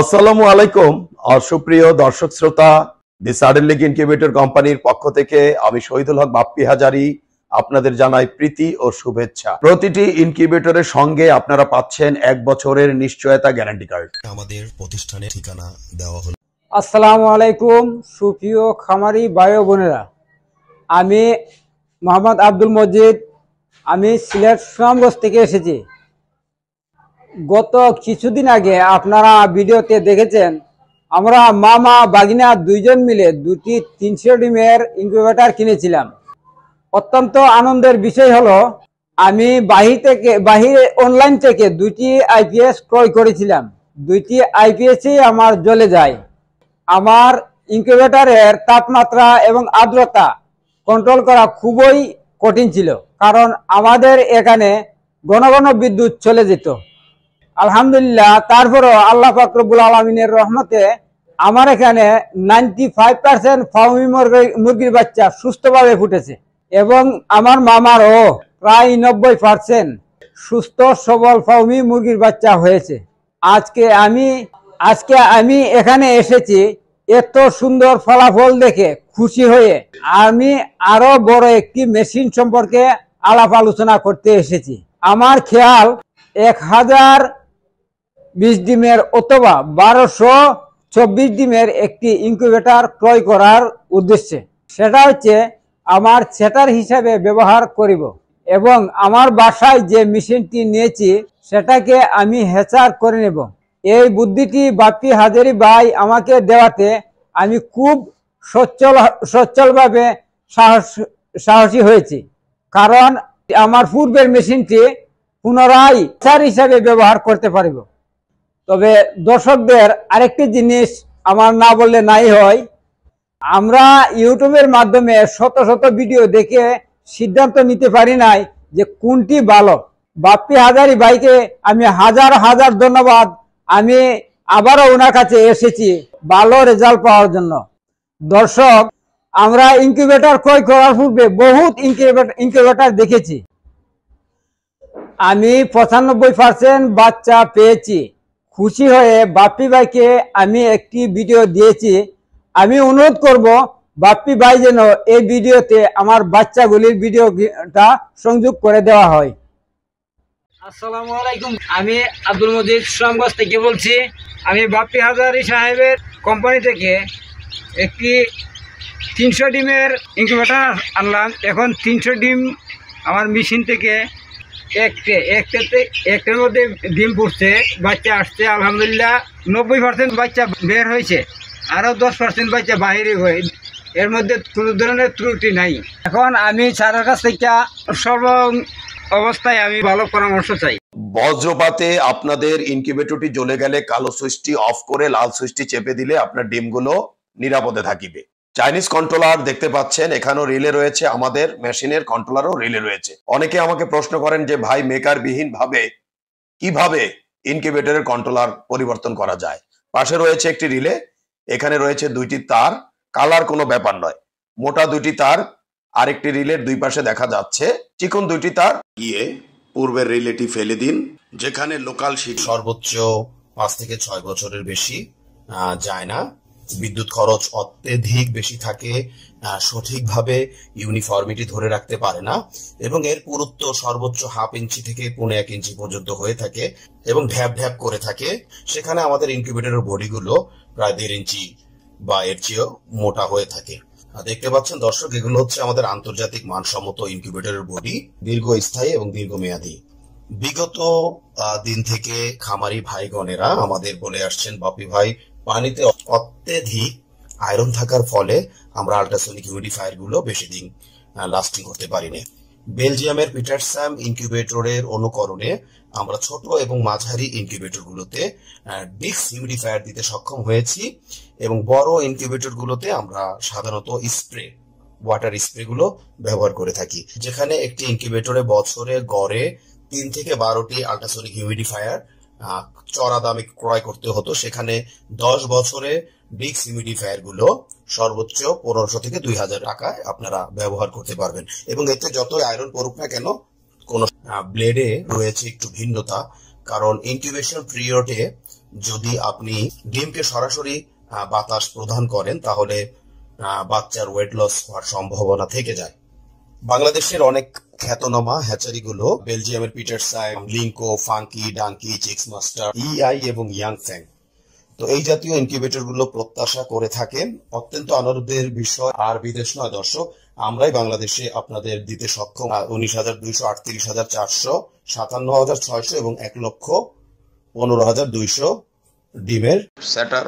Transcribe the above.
আসসালামু আলাইকুম অসুপ্রিয় দর্শক শ্রোতা দি সাডেন লিগ ইনকিউবেটর কোম্পানির পক্ষ থেকে আমি শহীদুল হক বাপ্পি হাজারি আপনাদের জানাই প্রীতি ও শুভেচ্ছা প্রতিটি ইনকিউবেটরের সঙ্গে আপনারা পাচ্ছেন এক বছরের নিশ্চয়তা গ্যারান্টি কার্ড আমাদের প্রতিষ্ঠানের ঠিকানা দেওয়া হলো আসসালামু আলাইকুম সুপ্রিয় খামারি বায়ু বোনেরা আমি মোহাম্মদ আব্দুল মজিদ আমি সিলেট সুনামগঞ্জ থেকে এসেছি গত কিছুদিন আগে আপনারা ভিডিওতে দেখেছেন আমরা মামা বাগিনা দুইজন মিলে দুটি তিনশো ডিমের ইনকিউবেটার কিনেছিলাম অত্যন্ত আনন্দের বিষয় হলো আমি বাহির থেকে বাহিরে অনলাইন থেকে দুটি আইপিএস ক্রয় করেছিলাম দুইটি আইপিএসই আমার জ্বলে যায় আমার ইনকিউবেটারের তাপমাত্রা এবং আর্দ্রতা কন্ট্রোল করা খুবই কঠিন ছিল কারণ আমাদের এখানে ঘন ঘন বিদ্যুৎ চলে যেত আলহামদুলিল্লাহ তারপরও আল্লাহ ফাকরবুল আলমিনের রহমতে আমার এখানে নাইনটি ফাইভ পার্সেন্ট ফাউমি মুরগির বাচ্চা সুস্থভাবে ফুটেছে এবং আমার মামারও প্রায় নব্বই পার্সেন্ট সুস্থ সবল ফাউমি মুরগির বাচ্চা হয়েছে আজকে আমি আজকে আমি এখানে এসেছি এত সুন্দর ফলাফল দেখে খুশি হয়ে আমি আরো বড় একটি মেশিন সম্পর্কে আলাপ আলোচনা করতে এসেছি আমার খেয়াল এক হাজার বিশ ডিমের অথবা বারোশো চব্বিশ ডিমের একটি ইনকিউবেটার ক্রয় করার উদ্দেশ্যে সেটা হচ্ছে আমার সেটার হিসাবে ব্যবহার করিব এবং আমার বাসায় যে মেশিনটি নিয়েছি সেটাকে আমি হেচার করে নেব এই বুদ্ধিটি বাপি হাজারি ভাই আমাকে দেওয়াতে আমি খুব সচ্ছল সচ্ছলভাবে সাহস সাহসী হয়েছি কারণ আমার পূর্বের মেশিনটি পুনরায় হেচার হিসাবে ব্যবহার করতে পারিব তবে দর্শকদের আরেকটি জিনিস আমার না বললে নাই হয় আমরা ইউটিউবের মাধ্যমে শত শত ভিডিও দেখে সিদ্ধান্ত নিতে পারি নাই যে কোনটি ভালো বাপ্পি হাজারি ভাইকে আমি হাজার হাজার ধন্যবাদ আমি আবারও ওনার কাছে এসেছি ভালো রেজাল্ট পাওয়ার জন্য দর্শক আমরা ইনকিউবেটার ক্রয় করার পূর্বে বহুত ইনকিউবেটার ইনকিউবেটার দেখেছি আমি পঁচানব্বই পার্সেন্ট বাচ্চা পেয়েছি খুশি হয়ে বাপ্পি ভাইকে আমি একটি ভিডিও দিয়েছি আমি অনুরোধ করব বাপ্পি ভাই যেন এই ভিডিওতে আমার বাচ্চাগুলির ভিডিওটা সংযোগ করে দেওয়া হয় আসসালামু আলাইকুম আমি আব্দুল মজিদ সুরামগঞ্জ থেকে বলছি আমি বাপ্পি হাজারি সাহেবের কোম্পানি থেকে একটি তিনশো ডিমের ইনকিউবেটার আনলাম এখন তিনশো ডিম আমার মেশিন থেকে এক ট্রে এক মধ্যে ডিম পড়ছে বাচ্চা আসছে আলহামদুলিল্লাহ নব্বই পার্সেন্ট বাচ্চা বের হয়েছে আরও দশ পার্সেন্ট বাচ্চা বাহিরে হয়ে এর মধ্যে কোনো ধরনের ত্রুটি নাই এখন আমি সারের কাছ থেকে সর্ব অবস্থায় আমি ভালো পরামর্শ চাই বজ্রপাতে আপনাদের ইনকিউবেটরটি জ্বলে গেলে কালো সুইচটি অফ করে লাল সুইচটি চেপে দিলে আপনার ডিমগুলো নিরাপদে থাকিবে চাইনিজ কন্ট্রোলার দেখতে পাচ্ছেন এখানেও রিলে রয়েছে আমাদের মেশিনের কন্ট্রোলারও রিলে রয়েছে অনেকে আমাকে প্রশ্ন করেন যে ভাই মেকার বিহীন ভাবে কিভাবে ইনকিউবেটরের কন্ট্রোলার পরিবর্তন করা যায় পাশে রয়েছে একটি রিলে এখানে রয়েছে দুইটি তার কালার কোনো ব্যাপার নয় মোটা দুইটি তার আরেকটি রিলের দুই পাশে দেখা যাচ্ছে চিকন দুইটি তার গিয়ে পূর্বের রিলেটি ফেলে দিন যেখানে লোকাল শীত সর্বোচ্চ পাঁচ থেকে ছয় বছরের বেশি যায় না বিদ্যুৎ খরচ অত্যধিক বেশি থাকে সঠিকভাবে ইউনিফর্মিটি ধরে রাখতে পারে না এবং এর পুরুত্ব সর্বোচ্চ হাফ ইঞ্চি থেকে পৌনে এক ইঞ্চি পর্যন্ত হয়ে থাকে এবং ঢ্যাপ ঢ্যাপ করে থাকে সেখানে আমাদের ইনকিউবেটারের বডিগুলো প্রায় দেড় ইঞ্চি বা এর চেয়েও মোটা হয়ে থাকে দেখতে পাচ্ছেন দর্শক এগুলো হচ্ছে আমাদের আন্তর্জাতিক মানসম্মত ইনকিউবেটারের বডি দীর্ঘস্থায়ী এবং দীর্ঘমেয়াদী বিগত দিন থেকে খামারি ভাইগণেরা আমাদের বলে আসছেন বাপি ভাই পানিতে অত্যধিক আয়রন থাকার ফলে আমরা আল্ট্রাসনিক গুলো বেশি দিন লাস্টিং করতে পারি না বেলজিয়ামের পিটারসাম ইনকিউবেটরের অনুকরণে আমরা ছোট এবং মাঝারি গুলোতে ডিক্স হিউমিডিফায়ার দিতে সক্ষম হয়েছি এবং বড় গুলোতে আমরা সাধারণত স্প্রে ওয়াটার স্প্রেগুলো ব্যবহার করে থাকি যেখানে একটি ইনকিউবেটরে বছরে গড়ে তিন থেকে বারোটি আল্ট্রাসনিক হিউমিডিফায়ার চড়া দামে ক্রয় করতে হতো সেখানে দশ বছরে বিগ হিউমিডিফায়ার গুলো সর্বোচ্চ পনেরোশো থেকে দুই হাজার টাকায় আপনারা ব্যবহার করতে পারবেন এবং এতে যতই আয়রন পড়ুক না কেন কোন ব্লেডে রয়েছে একটু ভিন্নতা কারণ ইনকিউবেশন পিরিয়ডে যদি আপনি ডিমকে সরাসরি বাতাস প্রদান করেন তাহলে বাচ্চার ওয়েট লস হওয়ার সম্ভাবনা থেকে যায় বাংলাদেশের অনেক খ্যাতনামা হ্যাচারিগুলো বেলজিয়ামের পিটার সাইম লিঙ্কো ফাঙ্কি ডাঙ্কি চিক্স মাস্টার ইআই এবং ইয়াং ফ্যাং তো এই জাতীয় গুলো প্রত্যাশা করে থাকেন অত্যন্ত আনন্দের বিষয় আর বিদেশ নয় দর্শক আমরাই বাংলাদেশে আপনাদের দিতে সক্ষম উনিশ হাজার দুইশো আটত্রিশ হাজার চারশো সাতান্ন হাজার ছয়শো এবং এক লক্ষ পনেরো হাজার দুইশো ডিমের স্যাটার